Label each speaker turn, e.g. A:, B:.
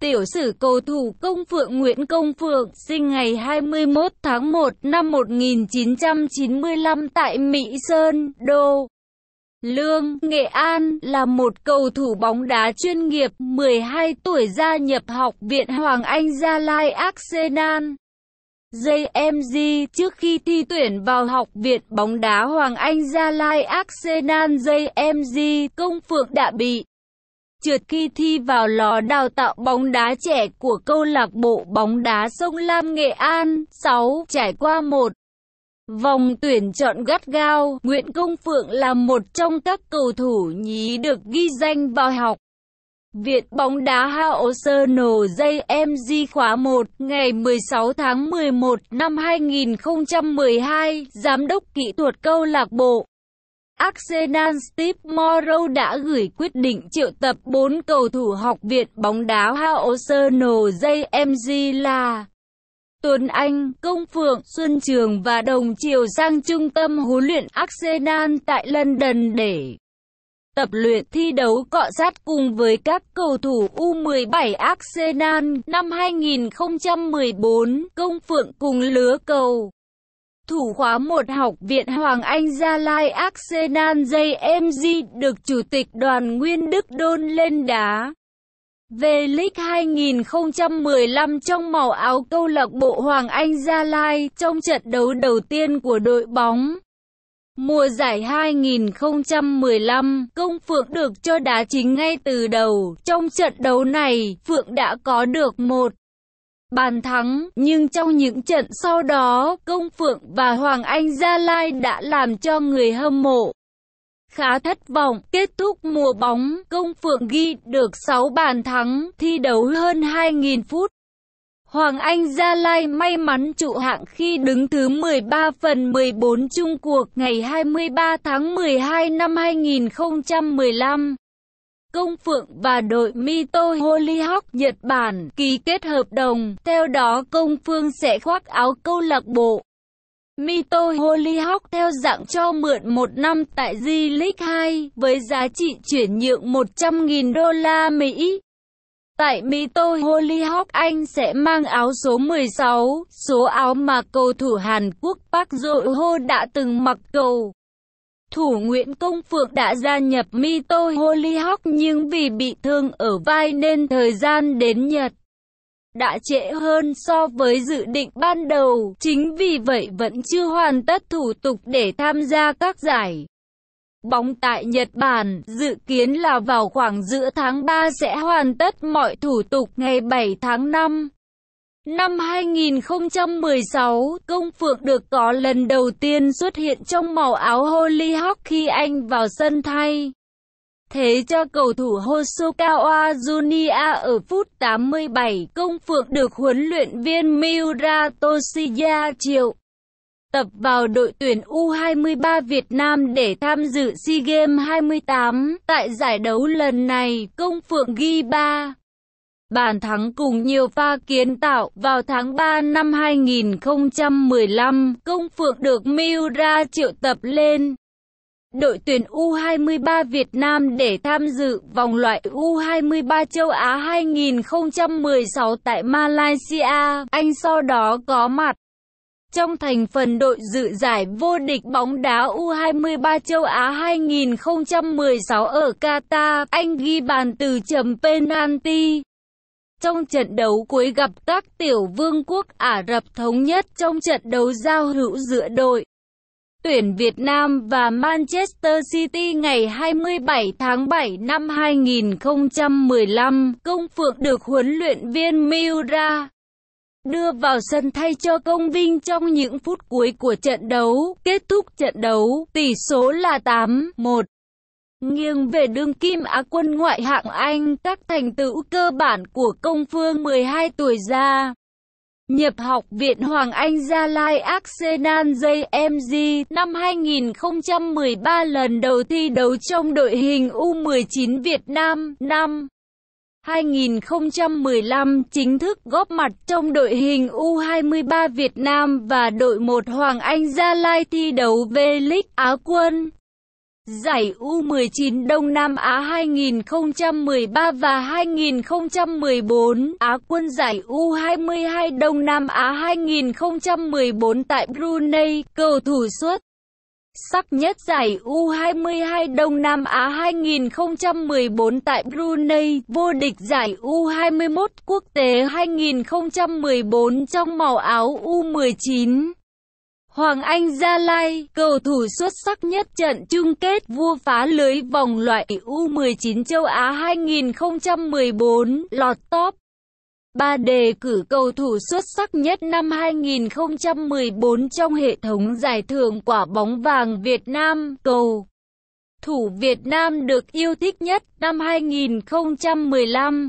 A: Tiểu sử cầu thủ Công Phượng Nguyễn Công Phượng, sinh ngày 21 tháng 1 năm 1995 tại Mỹ Sơn, Đô. Lương, Nghệ An là một cầu thủ bóng đá chuyên nghiệp, 12 tuổi gia nhập học viện Hoàng Anh Gia Lai Arsenal. JMG trước khi thi tuyển vào học viện bóng đá Hoàng Anh Gia Lai Arsenal JMG, Công Phượng đã bị trượt khi thi vào lò đào tạo bóng đá trẻ của câu lạc bộ bóng đá Sông Lam Nghệ An. 6. Trải qua một Vòng tuyển chọn gắt gao, Nguyễn Công Phượng là một trong các cầu thủ nhí được ghi danh vào học. Viện bóng đá Haosono JMG khóa 1 ngày 16 tháng 11 năm 2012, Giám đốc kỹ thuật câu lạc bộ. Arsenal Steve Morrow đã gửi quyết định triệu tập 4 cầu thủ học viện bóng đá Arsenal JMG là Tuấn Anh, Công Phượng, Xuân Trường và Đồng Triều sang trung tâm huấn luyện Arsenal tại London để tập luyện thi đấu cọ sát cùng với các cầu thủ U17 Arsenal năm 2014, Công Phượng cùng lứa cầu thủ khóa một Học viện Hoàng Anh Gia Lai Arsenal JMG được Chủ tịch đoàn Nguyên Đức đôn lên đá. về league 2015 trong màu áo câu lạc bộ Hoàng Anh Gia Lai trong trận đấu đầu tiên của đội bóng. Mùa giải 2015, Công Phượng được cho đá chính ngay từ đầu. Trong trận đấu này, Phượng đã có được một bàn thắng, nhưng trong những trận sau đó, Công Phượng và Hoàng Anh Gia Lai đã làm cho người hâm mộ khá thất vọng. Kết thúc mùa bóng, Công Phượng ghi được 6 bàn thắng, thi đấu hơn 2.000 phút. Hoàng Anh Gia Lai may mắn trụ hạng khi đứng thứ 13 phần 14 chung cuộc ngày 23 tháng 12 năm 2015. Công Phượng và đội Mito Hollyhock Nhật Bản ký kết hợp đồng, theo đó Công Phương sẽ khoác áo câu lạc bộ. Mito Hollyhock theo dạng cho mượn một năm tại G-League 2 với giá trị chuyển nhượng 100.000 đô la Mỹ. Tại Mito Hollyhock anh sẽ mang áo số 16, số áo mà cầu thủ Hàn Quốc Park Jo-ho đã từng mặc cầu. Thủ Nguyễn Công Phượng đã gia nhập Mito Hollyhock nhưng vì bị thương ở vai nên thời gian đến Nhật đã trễ hơn so với dự định ban đầu, chính vì vậy vẫn chưa hoàn tất thủ tục để tham gia các giải bóng tại Nhật Bản, dự kiến là vào khoảng giữa tháng 3 sẽ hoàn tất mọi thủ tục ngày 7 tháng 5. Năm 2016, Công Phượng được có lần đầu tiên xuất hiện trong màu áo Hollyhock khi anh vào sân thay. Thế cho cầu thủ Hosokawa Junior ở phút 87, Công Phượng được huấn luyện viên Miura Toshiya triệu tập vào đội tuyển U23 Việt Nam để tham dự SEA Games 28. Tại giải đấu lần này, Công Phượng ghi 3 Bàn thắng cùng nhiều pha kiến tạo vào tháng 3 năm 2015, Công Phượng được ra triệu tập lên đội tuyển U23 Việt Nam để tham dự vòng loại U23 châu Á 2016 tại Malaysia. Anh sau đó có mặt trong thành phần đội dự giải vô địch bóng đá U23 châu Á 2016 ở Qatar. Anh ghi bàn từ chấm penalty. Trong trận đấu cuối gặp các tiểu vương quốc Ả Rập Thống Nhất trong trận đấu giao hữu giữa đội tuyển Việt Nam và Manchester City ngày 27 tháng 7 năm 2015, Công Phượng được huấn luyện viên Miura đưa vào sân thay cho công vinh trong những phút cuối của trận đấu. Kết thúc trận đấu, tỷ số là 8-1 nghiêng về đương kim Á quân ngoại hạng Anh, các thành tựu cơ bản của công phương 12 tuổi ra. Nhập học Viện Hoàng Anh Gia Lai Arsenal JMG năm 2013 lần đầu thi đấu trong đội hình U19 Việt Nam năm 2015 chính thức góp mặt trong đội hình U23 Việt Nam và đội 1 Hoàng Anh Gia Lai thi đấu V-League Á quân. Giải U19 Đông Nam Á 2013 và 2014, Á quân giải U22 Đông Nam Á 2014 tại Brunei, cầu thủ xuất sắc nhất giải U22 Đông Nam Á 2014 tại Brunei, vô địch giải U21 quốc tế 2014 trong màu áo U19. Hoàng Anh Gia Lai, cầu thủ xuất sắc nhất trận chung kết vua phá lưới vòng loại U19 châu Á 2014, lọt top. Ba đề cử cầu thủ xuất sắc nhất năm 2014 trong hệ thống giải thưởng quả bóng vàng Việt Nam, cầu thủ Việt Nam được yêu thích nhất năm 2015.